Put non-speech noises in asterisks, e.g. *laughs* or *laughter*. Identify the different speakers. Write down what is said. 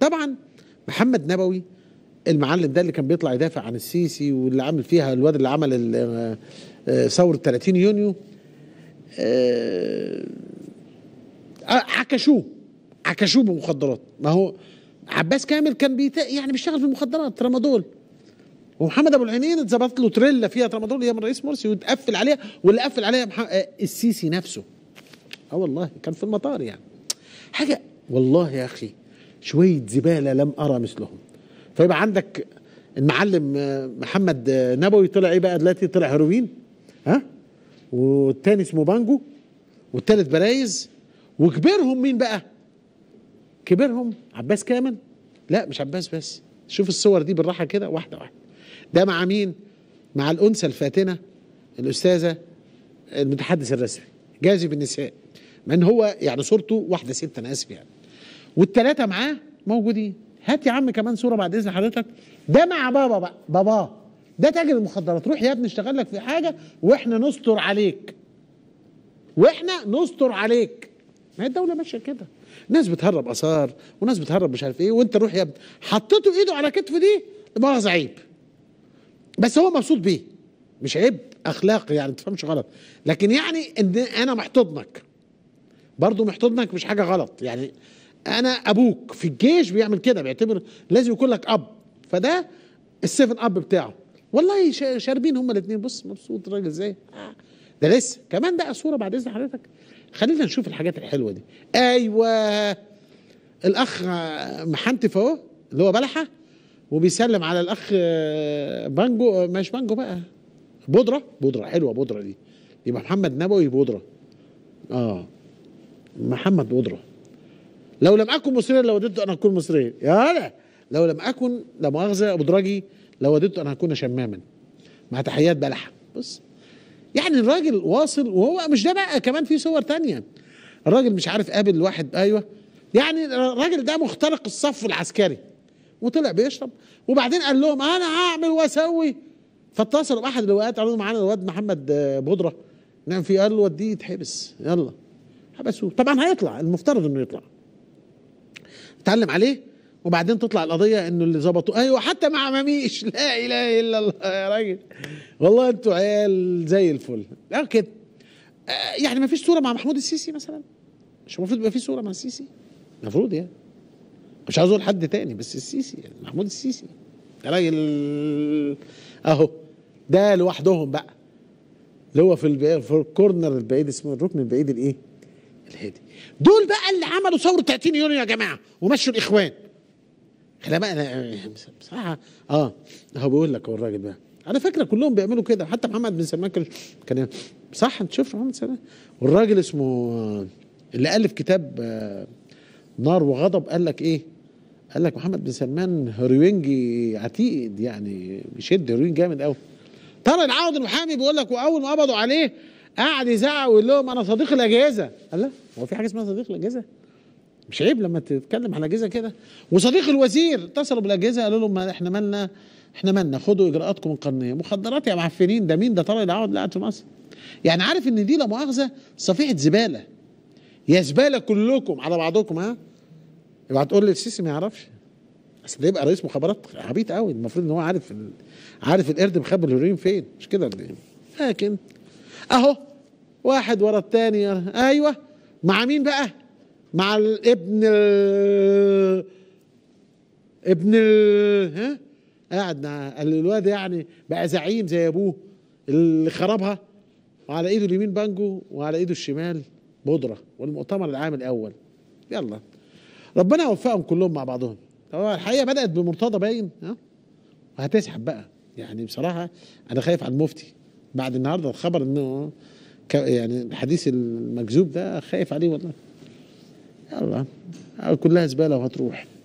Speaker 1: طبعا محمد نبوي المعلم ده اللي كان بيطلع يدافع عن السيسي واللي عمل فيها الواد اللي عمل آه، ثورة 30 يونيو آه، آه، عكشوه عكشوه بمخدرات ما هو عباس كامل كان بيت يعني بيشتغل في المخدرات ترامادول ومحمد ابو العينين اتظبط له تريلا فيها ترامادول هي من رئيس مرسي وتقفل عليها واللي قفل عليها مح... السيسي نفسه اه والله كان في المطار يعني حاجه والله يا اخي شويه زباله لم ارى مثلهم فيبقى عندك المعلم محمد نبوي طلع ايه بقى دلوقتي طلع هيروين ها والتاني اسمه بانجو والتالت برايز وكبرهم مين بقى كبرهم عباس كامل لا مش عباس بس شوف الصور دي بالراحه كده واحده واحده ده مع مين مع الانثى الفاتنه الاستاذه المتحدث الرسمي جاذب النساء من هو يعني صورته واحده ست انا اسف يعني والثلاثه معاه موجودين هات يا عم كمان صوره بعد اذن حضرتك ده مع بابا بقى باباه ده تاجر المخدرات روح يا ابني اشتغل لك في حاجه واحنا نستر عليك واحنا نستر عليك ما هي الدوله ماشيه كده ناس بتهرب اثار وناس بتهرب مش عارف ايه وانت روح يا ابني حطيته ايده على كتفه دي مؤاخذه عيب بس هو مبسوط بيه مش عيب اخلاقي يعني ما تفهمش غلط لكن يعني ان انا محتضنك برضه محتضنك مش حاجه غلط يعني انا ابوك في الجيش بيعمل كده بيعتبر لازم يكون لك اب فده السيفن اب بتاعه والله شاربين هما الاثنين بص مبسوط الراجل ازاي آه. ده لسه كمان ده صوره بعد اذن حضرتك خلينا نشوف الحاجات الحلوه دي ايوه الاخ محنتف اهو اللي هو بلحه وبيسلم على الاخ بانجو مش بانجو بقى بودره بودره حلوه بودره دي يبقى محمد نبوي بودره اه محمد بودره لو لم اكن مصريا لوددت ان اكون مصريا يا لا لو لم اكن لا مؤاخذه ابو دراجي لوددت ان اكون شماما مع تحيات بلح بص يعني الراجل واصل وهو مش ده بقى كمان في صور تانية الراجل مش عارف قابل واحد ايوه يعني الراجل ده مخترق الصف العسكري وطلع بيشرب وبعدين قال لهم انا هعمل واسوي فاتصلوا باحد اللواءات قالوا معانا الواد محمد بودره نعم في قال له وديه يتحبس يلا حبسوه طبعا هيطلع المفترض انه يطلع اتعلم عليه وبعدين تطلع القضيه انه اللي ظبطوا ايوه حتى مع مميش *laughs* لا اله الا الله يا راجل والله انتوا عيال زي الفل لكن كده آه، يعني ما فيش صوره مع محمود السيسي مثلا مش المفروض يبقى في صوره مع السيسي المفروض يعني مش عاوز اقول حد تاني بس السيسي يعني محمود السيسي يا راجل اهو ده لوحدهم بقى اللي هو في, في الكورنر البعيد اسمه الركن البعيد الايه الهادي دول بقى اللي عملوا ثوره 30 يونيو يا جماعه ومشوا الاخوان خلي بقى بصراحه اه هو بيقول لك هو الراجل ده على فكره كلهم بيعملوا كده حتى محمد بن سلمان كان كان صح انت شفت محمد سلمان والراجل اسمه آه، اللي الف كتاب آه، نار وغضب قال لك ايه قال لك محمد بن سلمان هروينجي عتيد يعني بيشد هروين جامد قوي طارق العوض المحامي بيقول لك واول ما قبضوا عليه قعد يزعق ويقول لهم انا صديق الاجهزه قال لا هو في حاجه اسمها صديق الاجهزه مش عيب لما تتكلم على اجهزه كده وصديق الوزير اتصلوا بالاجهزه قالوا لهم احنا مالنا احنا مالنا خدوا اجراءاتكم القانونيه مخدرات يا معفنين ده مين ده طارق العوض قاعد في مصر يعني عارف ان دي لا مؤاخذه صفيحه زباله يا زباله كلكم على بعضكم ها يبقى تقول لي السيسي ما يعرفش اصل ده يبقى رئيس مخابرات عبيط قوي المفروض ان هو عارف ال... عارف القرد مخبي الهيروين فين مش كده إيه؟ لكن اهو واحد ورا الثاني ايوه مع مين بقى مع الابن ال ابن ال ها قاعد مع الواد يعني بقى زعيم زي ابوه اللي خربها وعلى ايده اليمين بانجو وعلى ايده الشمال بودره والمؤتمر العام الاول يلا ربنا يوفقهم كلهم مع بعضهم هو الحقيقه بدات بمرتضى باين ها وهتسحب بقى يعني بصراحه انا خايف على المفتي بعد النهارده الخبر انه يعني الحديث المكذوب ده خايف عليه والله يلا كلها زباله وهتروح